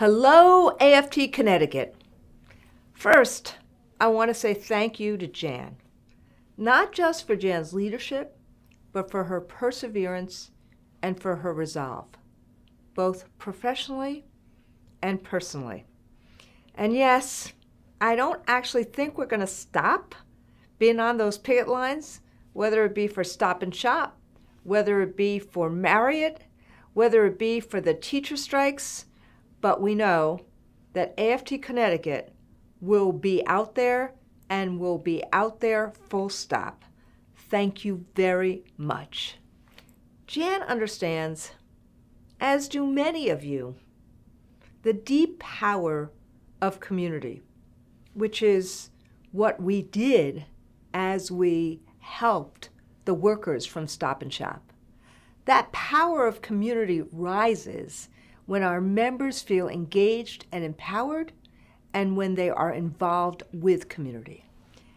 Hello, AFT Connecticut. First, I want to say thank you to Jan, not just for Jan's leadership, but for her perseverance and for her resolve, both professionally and personally. And yes, I don't actually think we're going to stop being on those picket lines, whether it be for Stop and Shop, whether it be for Marriott, whether it be for the teacher strikes but we know that AFT Connecticut will be out there and will be out there full stop. Thank you very much. Jan understands, as do many of you, the deep power of community, which is what we did as we helped the workers from Stop and Shop. That power of community rises when our members feel engaged and empowered, and when they are involved with community.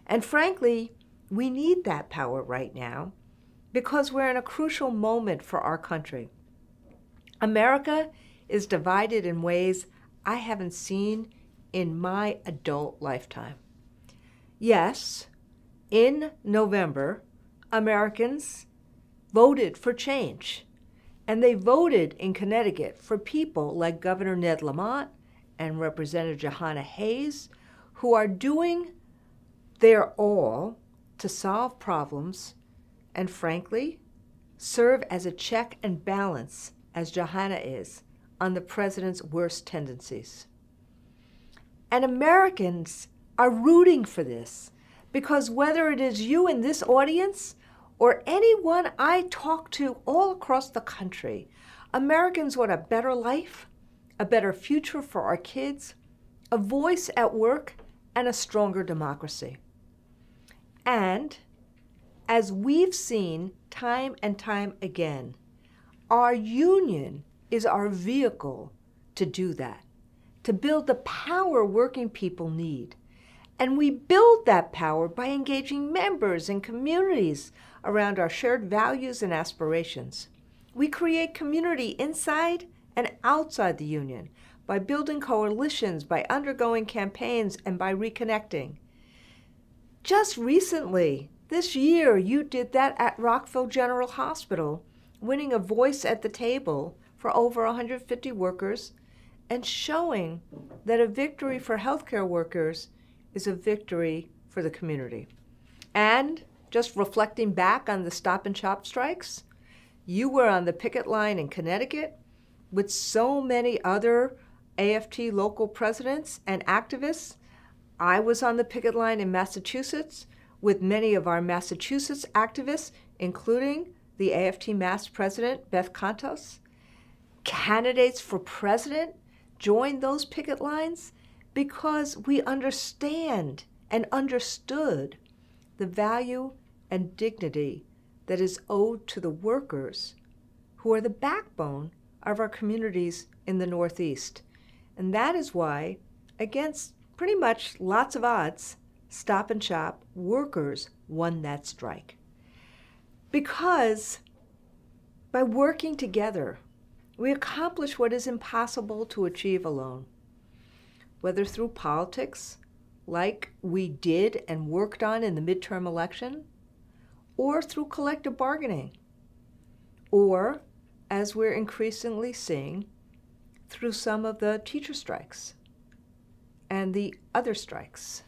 And frankly, we need that power right now because we're in a crucial moment for our country. America is divided in ways I haven't seen in my adult lifetime. Yes, in November, Americans voted for change. And they voted in Connecticut for people like Governor Ned Lamont and Representative Johanna Hayes, who are doing their all to solve problems and, frankly, serve as a check and balance, as Johanna is, on the president's worst tendencies. And Americans are rooting for this because whether it is you in this audience or anyone I talk to all across the country, Americans want a better life, a better future for our kids, a voice at work, and a stronger democracy. And as we've seen time and time again, our union is our vehicle to do that, to build the power working people need. And we build that power by engaging members and communities around our shared values and aspirations. We create community inside and outside the union by building coalitions, by undergoing campaigns, and by reconnecting. Just recently, this year, you did that at Rockville General Hospital, winning a voice at the table for over 150 workers and showing that a victory for healthcare workers is a victory for the community. And just reflecting back on the stop and shop strikes, you were on the picket line in Connecticut with so many other AFT local presidents and activists. I was on the picket line in Massachusetts with many of our Massachusetts activists, including the AFT Mass president, Beth Cantos. Candidates for president joined those picket lines because we understand and understood the value and dignity that is owed to the workers who are the backbone of our communities in the Northeast. And that is why, against pretty much lots of odds, Stop and Shop workers won that strike. Because by working together, we accomplish what is impossible to achieve alone. Whether through politics, like we did and worked on in the midterm election, or through collective bargaining, or, as we're increasingly seeing, through some of the teacher strikes and the other strikes.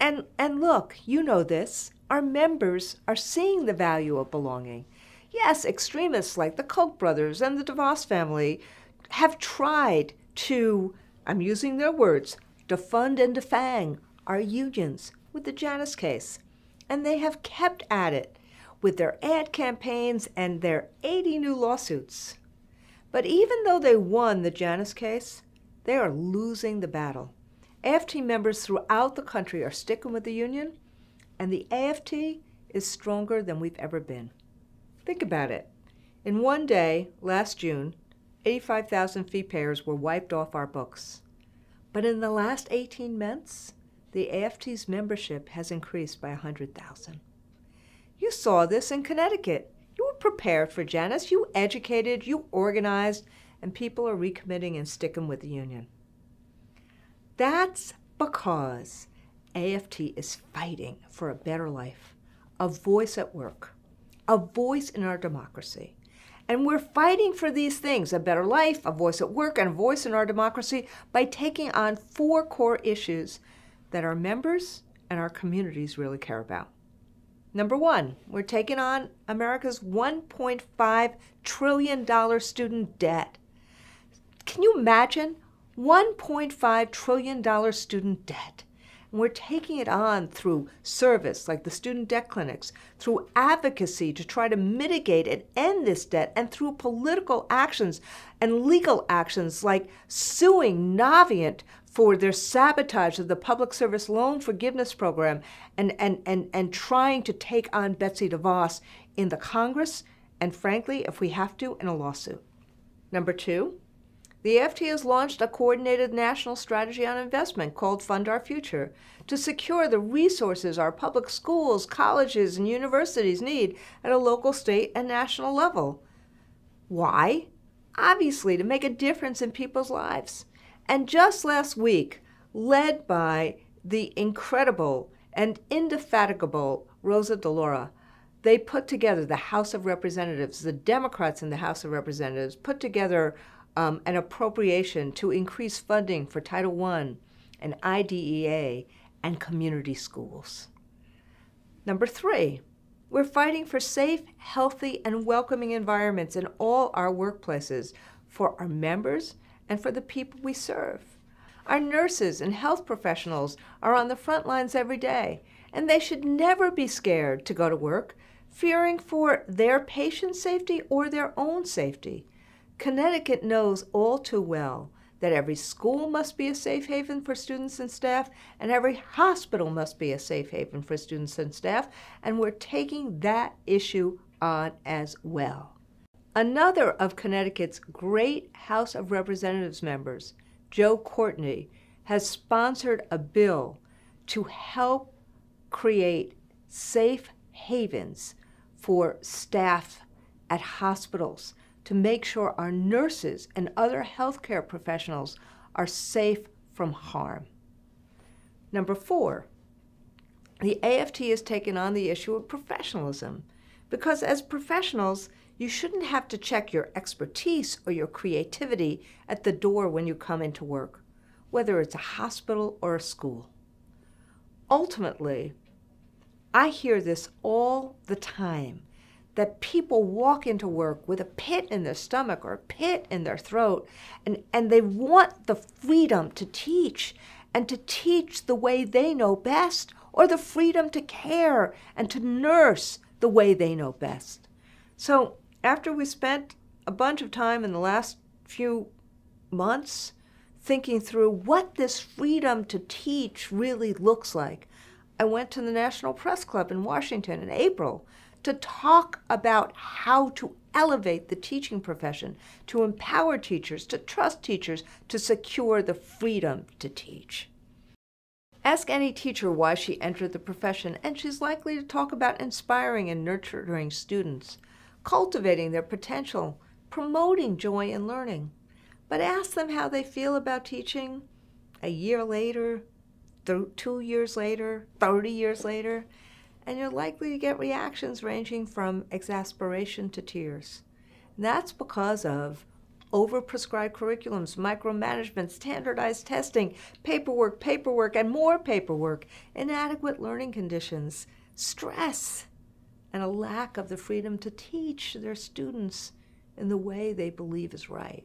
And, and look, you know this, our members are seeing the value of belonging. Yes, extremists like the Koch brothers and the DeVos family have tried to, I'm using their words, defund and defang our unions with the Janus case. And they have kept at it with their ad campaigns and their 80 new lawsuits. But even though they won the Janus case, they are losing the battle. AFT members throughout the country are sticking with the union, and the AFT is stronger than we've ever been. Think about it. In one day, last June, 85,000 fee payers were wiped off our books. But in the last 18 months, the AFT's membership has increased by 100,000. You saw this in Connecticut. You were prepared for Janice. You educated, you organized, and people are recommitting and sticking with the union. That's because AFT is fighting for a better life, a voice at work, a voice in our democracy. And we're fighting for these things a better life, a voice at work, and a voice in our democracy by taking on four core issues that our members and our communities really care about. Number one, we're taking on America's $1.5 trillion student debt. Can you imagine? $1.5 trillion student debt. And we're taking it on through service, like the student debt clinics, through advocacy to try to mitigate and end this debt, and through political actions and legal actions like suing Navient for their sabotage of the public service loan forgiveness program and, and, and, and trying to take on Betsy DeVos in the Congress and, frankly, if we have to, in a lawsuit. Number two, the FT has launched a coordinated national strategy on investment called Fund Our Future to secure the resources our public schools, colleges, and universities need at a local, state, and national level. Why? Obviously, to make a difference in people's lives. And just last week, led by the incredible and indefatigable Rosa DeLora, they put together the House of Representatives, the Democrats in the House of Representatives put together um, an appropriation to increase funding for Title I and IDEA and community schools. Number three, we're fighting for safe, healthy, and welcoming environments in all our workplaces for our members and for the people we serve. Our nurses and health professionals are on the front lines every day, and they should never be scared to go to work, fearing for their patient's safety or their own safety. Connecticut knows all too well that every school must be a safe haven for students and staff, and every hospital must be a safe haven for students and staff, and we're taking that issue on as well. Another of Connecticut's great House of Representatives members, Joe Courtney, has sponsored a bill to help create safe havens for staff at hospitals to make sure our nurses and other healthcare professionals are safe from harm. Number four, the AFT has taken on the issue of professionalism because as professionals, you shouldn't have to check your expertise or your creativity at the door when you come into work, whether it's a hospital or a school. Ultimately, I hear this all the time that people walk into work with a pit in their stomach or a pit in their throat, and, and they want the freedom to teach and to teach the way they know best, or the freedom to care and to nurse the way they know best. So after we spent a bunch of time in the last few months thinking through what this freedom to teach really looks like, I went to the National Press Club in Washington in April to talk about how to elevate the teaching profession, to empower teachers, to trust teachers, to secure the freedom to teach. Ask any teacher why she entered the profession, and she's likely to talk about inspiring and nurturing students cultivating their potential, promoting joy in learning. But ask them how they feel about teaching a year later, two years later, 30 years later, and you're likely to get reactions ranging from exasperation to tears. And that's because of overprescribed curriculums, micromanagement, standardized testing, paperwork, paperwork, and more paperwork, inadequate learning conditions, stress, and a lack of the freedom to teach their students in the way they believe is right.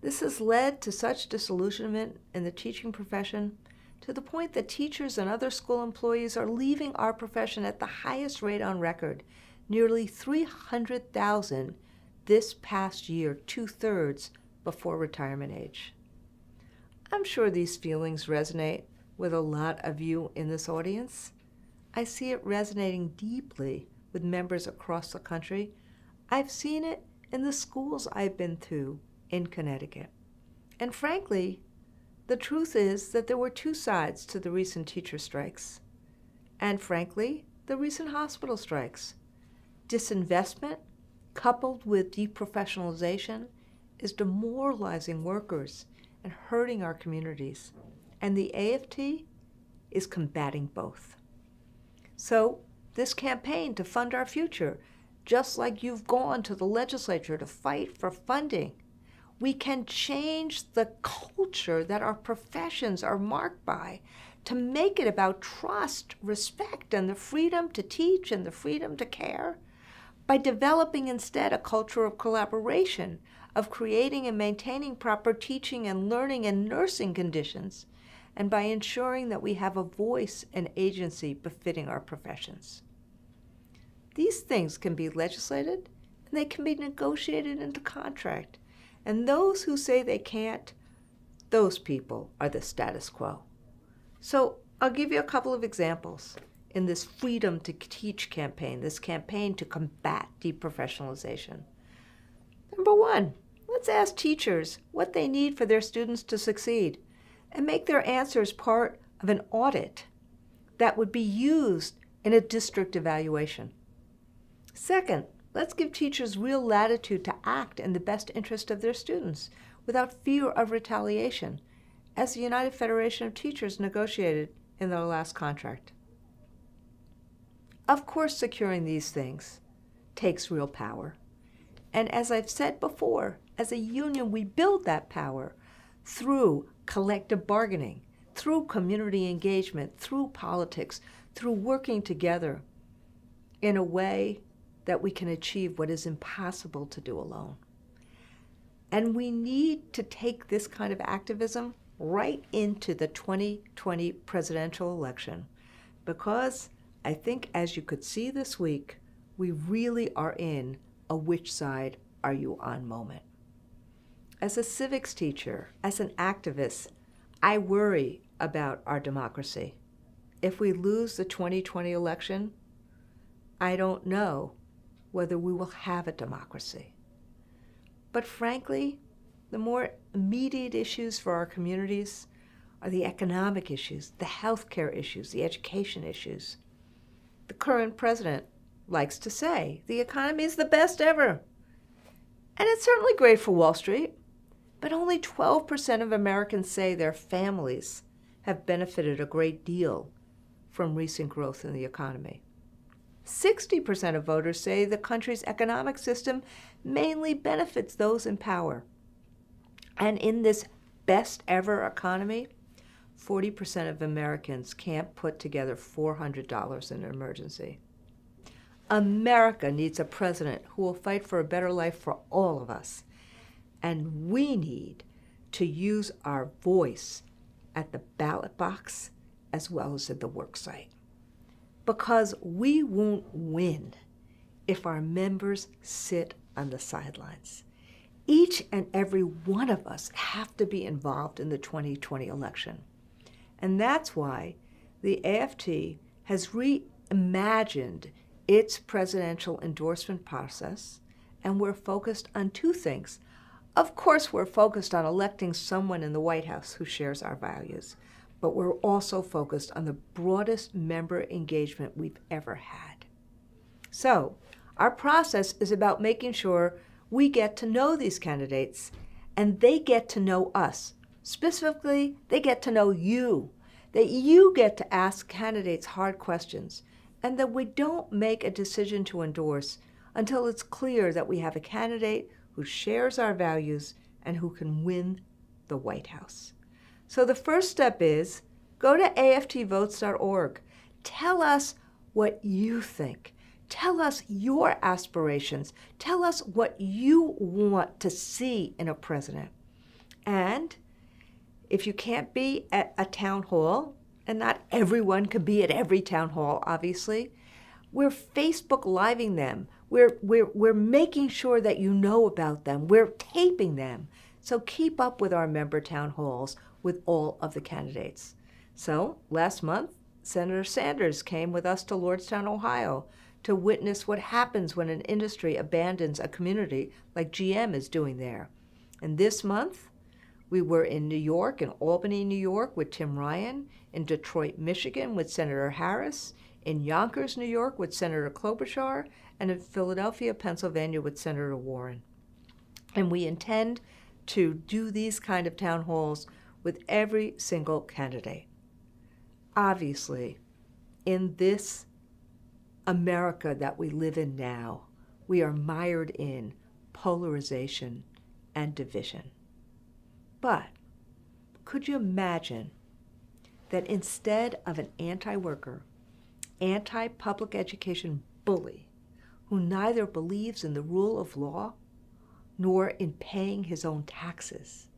This has led to such disillusionment in the teaching profession to the point that teachers and other school employees are leaving our profession at the highest rate on record, nearly 300,000 this past year, two thirds before retirement age. I'm sure these feelings resonate with a lot of you in this audience. I see it resonating deeply with members across the country. I've seen it in the schools I've been to in Connecticut. And frankly, the truth is that there were two sides to the recent teacher strikes. And frankly, the recent hospital strikes. Disinvestment, coupled with deprofessionalization, is demoralizing workers and hurting our communities. And the AFT is combating both. So, this campaign to fund our future, just like you've gone to the legislature to fight for funding, we can change the culture that our professions are marked by to make it about trust, respect, and the freedom to teach and the freedom to care by developing instead a culture of collaboration, of creating and maintaining proper teaching and learning and nursing conditions and by ensuring that we have a voice and agency befitting our professions. These things can be legislated and they can be negotiated into contract. And those who say they can't, those people are the status quo. So I'll give you a couple of examples in this Freedom to Teach campaign, this campaign to combat deprofessionalization. Number one, let's ask teachers what they need for their students to succeed and make their answers part of an audit that would be used in a district evaluation. Second, let's give teachers real latitude to act in the best interest of their students without fear of retaliation, as the United Federation of Teachers negotiated in their last contract. Of course, securing these things takes real power. And as I've said before, as a union, we build that power through collective bargaining, through community engagement, through politics, through working together in a way that we can achieve what is impossible to do alone. And we need to take this kind of activism right into the 2020 presidential election because I think, as you could see this week, we really are in a which side are you on moment as a civics teacher, as an activist, I worry about our democracy. If we lose the 2020 election, I don't know whether we will have a democracy. But frankly, the more immediate issues for our communities are the economic issues, the healthcare issues, the education issues. The current president likes to say the economy is the best ever. And it's certainly great for Wall Street but only 12% of Americans say their families have benefited a great deal from recent growth in the economy. 60% of voters say the country's economic system mainly benefits those in power. And in this best ever economy, 40% of Americans can't put together $400 in an emergency. America needs a president who will fight for a better life for all of us and we need to use our voice at the ballot box as well as at the worksite. Because we won't win if our members sit on the sidelines. Each and every one of us have to be involved in the 2020 election. And that's why the AFT has reimagined its presidential endorsement process, and we're focused on two things of course, we're focused on electing someone in the White House who shares our values, but we're also focused on the broadest member engagement we've ever had. So, our process is about making sure we get to know these candidates and they get to know us. Specifically, they get to know you, that you get to ask candidates hard questions, and that we don't make a decision to endorse until it's clear that we have a candidate who shares our values, and who can win the White House. So the first step is go to aftvotes.org. Tell us what you think. Tell us your aspirations. Tell us what you want to see in a president. And if you can't be at a town hall, and not everyone can be at every town hall, obviously, we're Facebook living them. We're, we're, we're making sure that you know about them. We're taping them. So keep up with our member town halls with all of the candidates. So last month, Senator Sanders came with us to Lordstown, Ohio to witness what happens when an industry abandons a community like GM is doing there. And this month, we were in New York, in Albany, New York, with Tim Ryan, in Detroit, Michigan, with Senator Harris, in Yonkers, New York, with Senator Klobuchar, and in Philadelphia, Pennsylvania, with Senator Warren. And we intend to do these kind of town halls with every single candidate. Obviously, in this America that we live in now, we are mired in polarization and division. But could you imagine that instead of an anti worker, anti public education bully, who neither believes in the rule of law nor in paying his own taxes.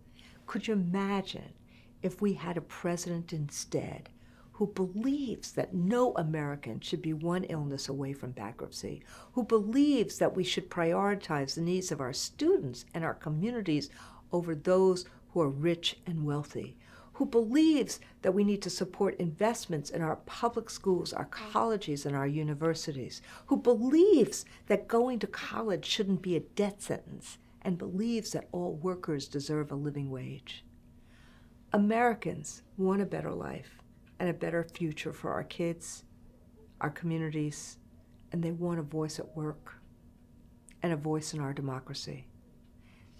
Could you imagine if we had a president instead who believes that no American should be one illness away from bankruptcy, who believes that we should prioritize the needs of our students and our communities over those who are rich and wealthy, who believes that we need to support investments in our public schools, our colleges, and our universities, who believes that going to college shouldn't be a death sentence, and believes that all workers deserve a living wage. Americans want a better life and a better future for our kids, our communities, and they want a voice at work and a voice in our democracy.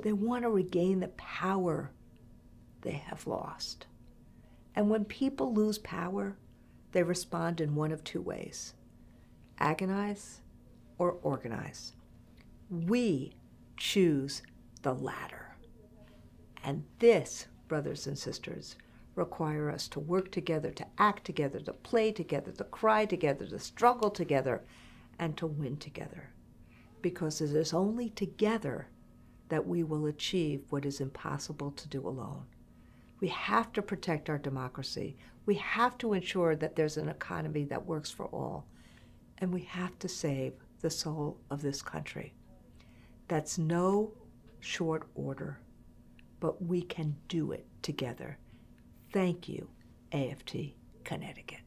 They want to regain the power they have lost. And when people lose power, they respond in one of two ways agonize or organize. We choose the latter. And this, brothers and sisters, require us to work together, to act together, to play together, to cry together, to struggle together, and to win together. Because it is only together that we will achieve what is impossible to do alone. We have to protect our democracy. We have to ensure that there's an economy that works for all. And we have to save the soul of this country. That's no short order, but we can do it together. Thank you, AFT Connecticut.